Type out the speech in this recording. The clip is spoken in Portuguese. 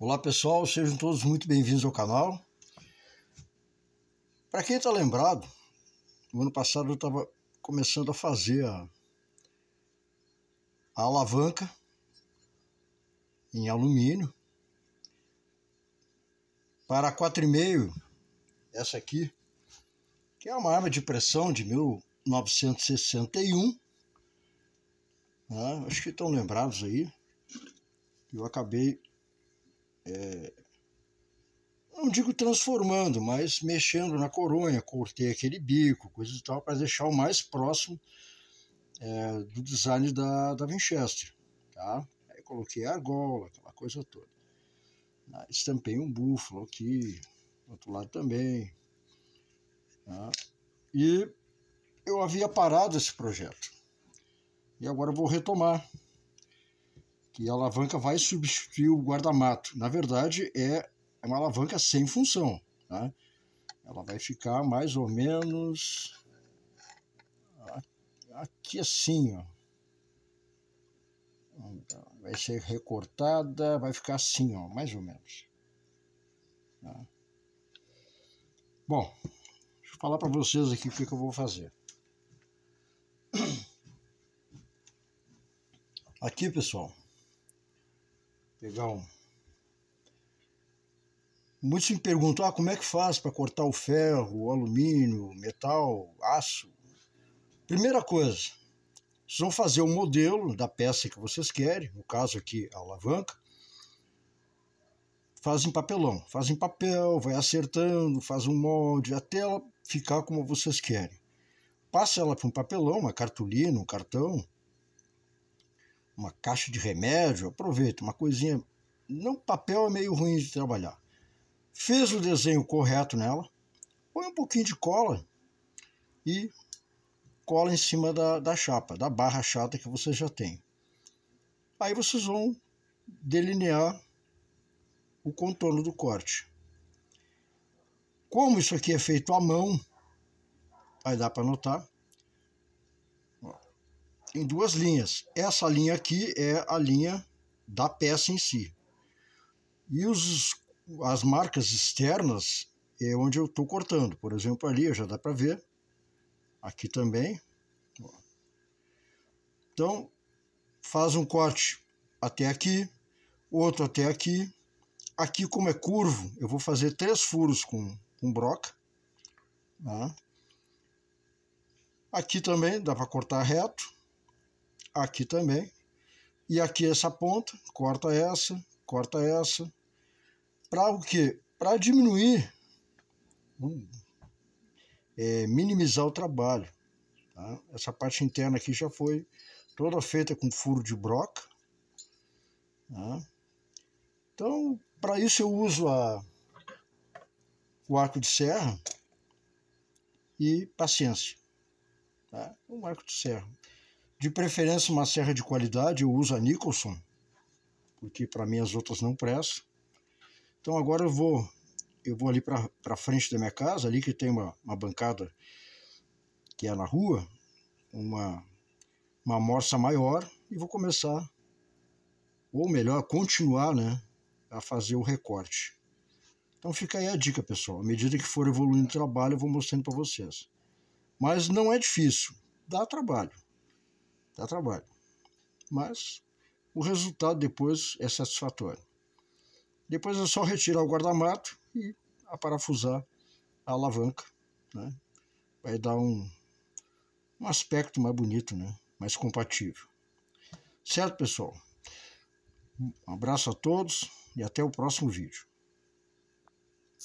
Olá pessoal, sejam todos muito bem-vindos ao canal. Para quem está lembrado, no ano passado eu estava começando a fazer a, a, alavanca em alumínio para 4,5, essa aqui, que é uma arma de pressão de 1961. Né? Acho que estão lembrados aí. Eu acabei é, não digo transformando, mas mexendo na coronha, cortei aquele bico, coisa e tal, para deixar o mais próximo é, do design da, da Winchester, tá? Aí coloquei a argola, aquela coisa toda. Ah, estampei um búfalo aqui, do outro lado também. Tá? E eu havia parado esse projeto. E agora vou retomar que a alavanca vai substituir o guarda-mato. Na verdade, é uma alavanca sem função. Tá? Ela vai ficar mais ou menos aqui assim, ó. Vai ser recortada, vai ficar assim, ó, mais ou menos. Tá? Bom, deixa eu falar para vocês aqui o que, que eu vou fazer. Aqui, pessoal, Pegar um. Muitos me perguntam, ah, como é que faz para cortar o ferro, o alumínio, metal, aço? Primeira coisa, vocês vão fazer o um modelo da peça que vocês querem, no caso aqui a alavanca, fazem papelão, fazem papel, vai acertando, faz um molde, até ela ficar como vocês querem. Passa ela para um papelão, uma cartolina, um cartão, uma caixa de remédio, aproveita, uma coisinha. Não, papel é meio ruim de trabalhar. Fez o desenho correto nela, põe um pouquinho de cola e cola em cima da, da chapa, da barra chata que você já tem. Aí vocês vão delinear o contorno do corte. Como isso aqui é feito à mão, aí dá para notar, em duas linhas. Essa linha aqui é a linha da peça em si. E os, as marcas externas é onde eu estou cortando. Por exemplo, ali já dá para ver. Aqui também. Então, faz um corte até aqui, outro até aqui. Aqui, como é curvo, eu vou fazer três furos com, com broca. Tá? Aqui também dá para cortar reto aqui também. E aqui essa ponta, corta essa, corta essa. Para o quê? Para diminuir, hum, é, minimizar o trabalho. Tá? Essa parte interna aqui já foi toda feita com furo de broca. Tá? Então, para isso eu uso a, o arco de serra e paciência. Tá? Um arco de serra. De preferência uma serra de qualidade, eu uso a Nicholson, porque para mim as outras não prestam. Então agora eu vou eu vou ali para frente da minha casa, ali que tem uma, uma bancada que é na rua, uma, uma amostra maior, e vou começar, ou melhor, continuar né, a fazer o recorte. Então fica aí a dica, pessoal. À medida que for evoluindo o trabalho, eu vou mostrando para vocês. Mas não é difícil, dá trabalho dá trabalho. Mas o resultado depois é satisfatório. Depois é só retirar o guardamato e aparafusar a alavanca. Né? Vai dar um, um aspecto mais bonito, né? mais compatível. Certo, pessoal? Um abraço a todos e até o próximo vídeo.